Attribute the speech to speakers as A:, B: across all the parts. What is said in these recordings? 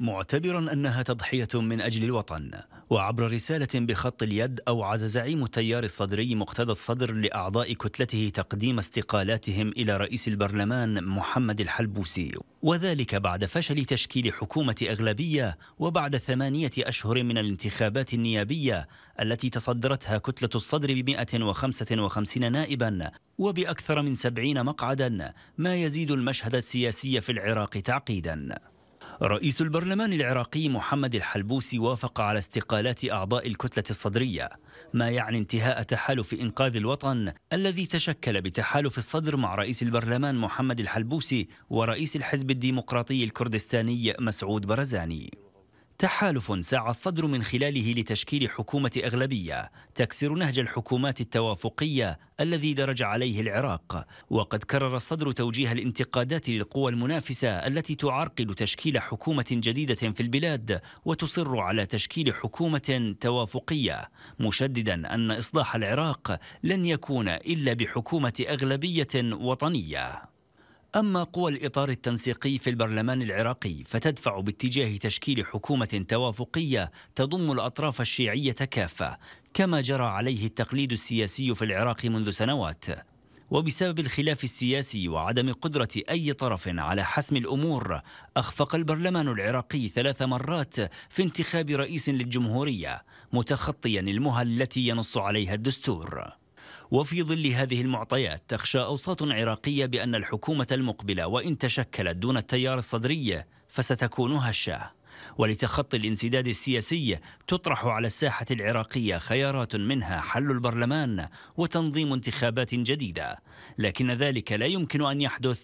A: معتبرا أنها تضحية من أجل الوطن وعبر رسالة بخط اليد أوعز زعيم التيار الصدري مقتدى الصدر لأعضاء كتلته تقديم استقالاتهم إلى رئيس البرلمان محمد الحلبوسي وذلك بعد فشل تشكيل حكومة أغلبية وبعد ثمانية أشهر من الانتخابات النيابية التي تصدرتها كتلة الصدر ب 155 نائبا وبأكثر من 70 مقعدا ما يزيد المشهد السياسي في العراق تعقيدا رئيس البرلمان العراقي محمد الحلبوسي وافق على استقالات أعضاء الكتلة الصدرية ما يعني انتهاء تحالف إنقاذ الوطن الذي تشكل بتحالف الصدر مع رئيس البرلمان محمد الحلبوسي ورئيس الحزب الديمقراطي الكردستاني مسعود برزاني تحالف سعى الصدر من خلاله لتشكيل حكومة أغلبية تكسر نهج الحكومات التوافقية الذي درج عليه العراق وقد كرر الصدر توجيه الانتقادات للقوى المنافسة التي تعرقل تشكيل حكومة جديدة في البلاد وتصر على تشكيل حكومة توافقية مشددا أن إصلاح العراق لن يكون إلا بحكومة أغلبية وطنية أما قوى الإطار التنسيقي في البرلمان العراقي فتدفع باتجاه تشكيل حكومة توافقية تضم الأطراف الشيعية كافة كما جرى عليه التقليد السياسي في العراق منذ سنوات وبسبب الخلاف السياسي وعدم قدرة أي طرف على حسم الأمور أخفق البرلمان العراقي ثلاث مرات في انتخاب رئيس للجمهورية متخطيا المهل التي ينص عليها الدستور وفي ظل هذه المعطيات تخشى أوساط عراقية بأن الحكومة المقبلة وإن تشكلت دون التيار الصدرية فستكون هشة ولتخطي الانسداد السياسي تطرح على الساحة العراقية خيارات منها حل البرلمان وتنظيم انتخابات جديدة لكن ذلك لا يمكن أن يحدث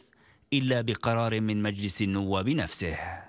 A: إلا بقرار من مجلس النواب نفسه